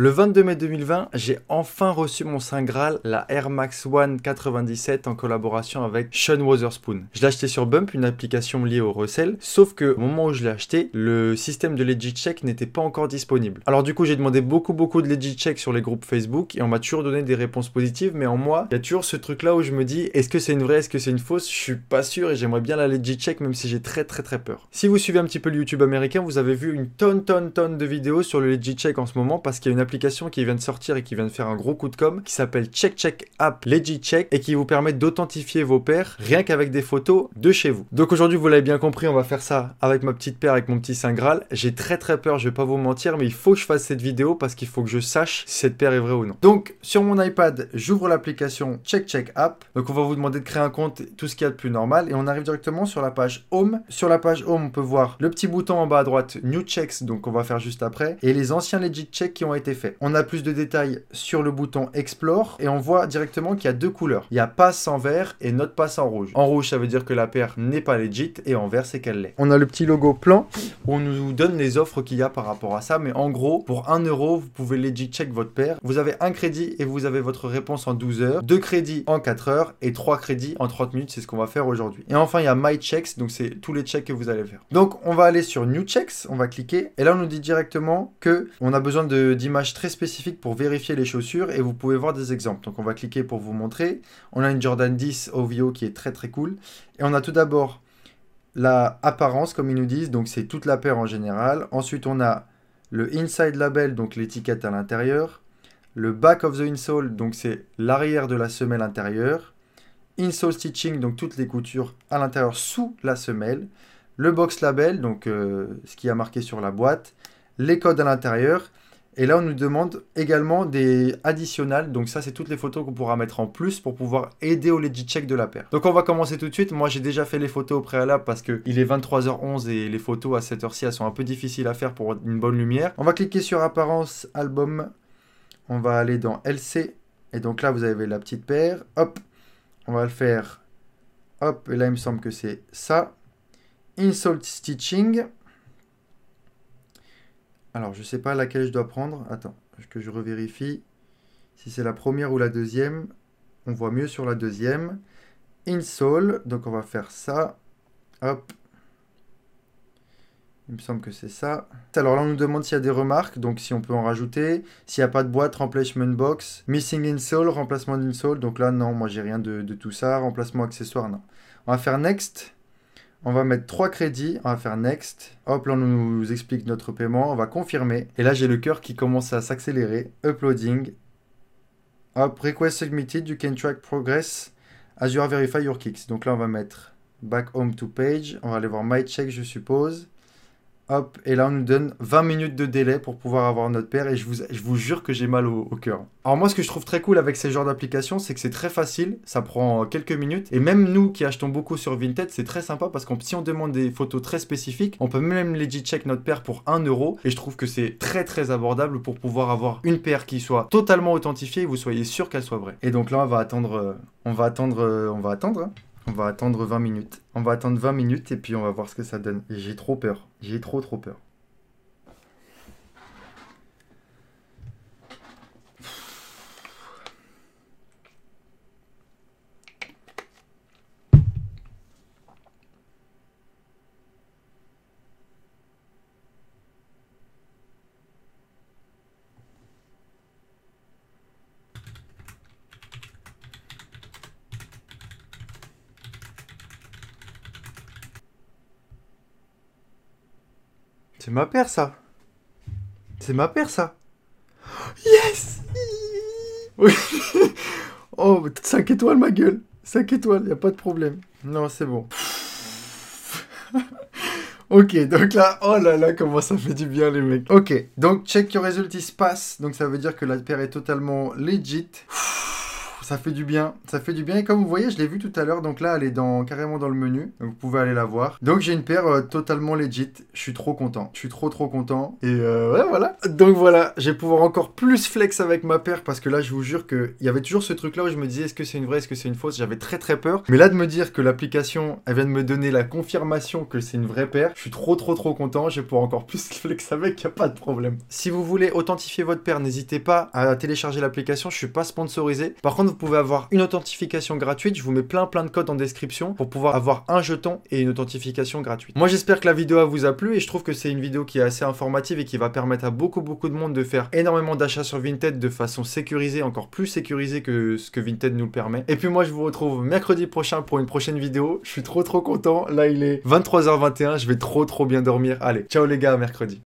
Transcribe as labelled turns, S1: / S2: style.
S1: Le 22 mai 2020, j'ai enfin reçu mon Saint Graal, la Air Max One 97 en collaboration avec Sean Wotherspoon. Je l'ai acheté sur Bump, une application liée au recel, sauf que au moment où je l'ai acheté, le système de Legit Check n'était pas encore disponible. Alors du coup, j'ai demandé beaucoup beaucoup de Legit Check sur les groupes Facebook et on m'a toujours donné des réponses positives, mais en moi, il y a toujours ce truc là où je me dis est-ce que c'est une vraie, est-ce que c'est une fausse Je suis pas sûr et j'aimerais bien la Legit Check même si j'ai très très très peur. Si vous suivez un petit peu le YouTube américain, vous avez vu une tonne tonne tonne de vidéos sur le Legit Check en ce moment parce qu'il y a une application qui vient de sortir et qui vient de faire un gros coup de com qui s'appelle Check Check App Legit Check, et qui vous permet d'authentifier vos paires rien qu'avec des photos de chez vous. Donc aujourd'hui, vous l'avez bien compris, on va faire ça avec ma petite paire, avec mon petit Saint Graal. J'ai très très peur, je vais pas vous mentir, mais il faut que je fasse cette vidéo parce qu'il faut que je sache si cette paire est vraie ou non. Donc sur mon iPad, j'ouvre l'application Check Check App. Donc on va vous demander de créer un compte, tout ce qu'il y a de plus normal et on arrive directement sur la page Home. Sur la page Home, on peut voir le petit bouton en bas à droite New Checks, donc on va faire juste après, et les anciens legit checks qui ont été on a plus de détails sur le bouton Explore et on voit directement qu'il y a deux couleurs. Il y a passe en vert et note passe en rouge. En rouge, ça veut dire que la paire n'est pas legit et en vert, c'est qu'elle l'est. On a le petit logo plan où on nous donne les offres qu'il y a par rapport à ça. Mais en gros, pour 1 euro, vous pouvez legit check votre paire. Vous avez un crédit et vous avez votre réponse en 12 heures, deux crédits en 4 heures et trois crédits en 30 minutes. C'est ce qu'on va faire aujourd'hui. Et enfin, il y a My Checks, donc c'est tous les checks que vous allez faire. Donc, on va aller sur New Checks, on va cliquer et là, on nous dit directement que on a besoin de très spécifique pour vérifier les chaussures et vous pouvez voir des exemples. Donc on va cliquer pour vous montrer. On a une Jordan 10 OVO qui est très très cool. Et on a tout d'abord la apparence comme ils nous disent, donc c'est toute la paire en général. Ensuite on a le inside label, donc l'étiquette à l'intérieur. Le back of the insole, donc c'est l'arrière de la semelle intérieure. Insole stitching, donc toutes les coutures à l'intérieur sous la semelle. Le box label, donc euh, ce qui a marqué sur la boîte les codes à l'intérieur et là, on nous demande également des additionnels. Donc ça, c'est toutes les photos qu'on pourra mettre en plus pour pouvoir aider au legit check de la paire. Donc on va commencer tout de suite. Moi, j'ai déjà fait les photos au préalable parce que il est 23h11 et les photos à cette heure-ci, elles sont un peu difficiles à faire pour une bonne lumière. On va cliquer sur apparence, album. On va aller dans LC. Et donc là, vous avez la petite paire. Hop, on va le faire. Hop, et là, il me semble que c'est ça. Insult Stitching. Alors, je ne sais pas laquelle je dois prendre. Attends, que je revérifie. Si c'est la première ou la deuxième, on voit mieux sur la deuxième. Insole, donc on va faire ça. Hop. Il me semble que c'est ça. Alors là, on nous demande s'il y a des remarques, donc si on peut en rajouter. S'il n'y a pas de boîte, remplacement box. Missing insole, remplacement d'insole. Donc là, non, moi j'ai rien de, de tout ça. Remplacement accessoire, non. On va faire next. On va mettre 3 crédits, on va faire next. Hop, là on nous explique notre paiement, on va confirmer. Et là j'ai le cœur qui commence à s'accélérer. Uploading. Hop, request submitted, you can track progress Azure verify your kicks. Donc là on va mettre back home to page. On va aller voir my check je suppose. Hop, et là on nous donne 20 minutes de délai pour pouvoir avoir notre paire et je vous, je vous jure que j'ai mal au, cœur. Alors moi ce que je trouve très cool avec ces genres d'application, c'est que c'est très facile, ça prend quelques minutes et même nous qui achetons beaucoup sur Vinted c'est très sympa parce que si on demande des photos très spécifiques on peut même legit check notre paire pour 1 euro et je trouve que c'est très très abordable pour pouvoir avoir une paire qui soit totalement authentifiée et vous soyez sûr qu'elle soit vraie. Et donc là on va attendre, euh, on va attendre, euh, on va attendre. Hein. On va attendre 20 minutes. On va attendre 20 minutes et puis on va voir ce que ça donne. J'ai trop peur. J'ai trop trop peur. C'est ma paire, ça. C'est ma paire, ça. Yes Oh, 5 étoiles, ma gueule. 5 étoiles, y a pas de problème. Non, c'est bon. ok, donc là, oh là là, comment ça fait du bien, les mecs. Ok, donc check your result, il se passe. Donc ça veut dire que la paire est totalement legit ça fait du bien. Ça fait du bien. Et comme vous voyez, je l'ai vu tout à l'heure. Donc là, elle est dans, carrément dans le menu. vous pouvez aller la voir. Donc j'ai une paire euh, totalement legit. Je suis trop content. Je suis trop trop content. Et euh, ouais, voilà. Donc voilà, je vais pouvoir encore plus flex avec ma paire parce que là, je vous jure qu'il y avait toujours ce truc-là où je me disais est-ce que c'est une vraie, est-ce que c'est une fausse. J'avais très très peur. Mais là, de me dire que l'application, elle vient de me donner la confirmation que c'est une vraie paire, je suis trop trop trop content. Je vais pouvoir encore plus flex avec. Il a pas de problème. Si vous voulez authentifier votre paire, n'hésitez pas à télécharger l'application. Je suis pas sponsorisé. Par contre, vous pouvez avoir une authentification gratuite. Je vous mets plein plein de codes en description pour pouvoir avoir un jeton et une authentification gratuite. Moi j'espère que la vidéo vous a plu et je trouve que c'est une vidéo qui est assez informative et qui va permettre à beaucoup beaucoup de monde de faire énormément d'achats sur Vinted de façon sécurisée, encore plus sécurisée que ce que Vinted nous le permet. Et puis moi je vous retrouve mercredi prochain pour une prochaine vidéo. Je suis trop trop content. Là il est 23h21, je vais trop trop bien dormir. Allez, ciao les gars, à mercredi.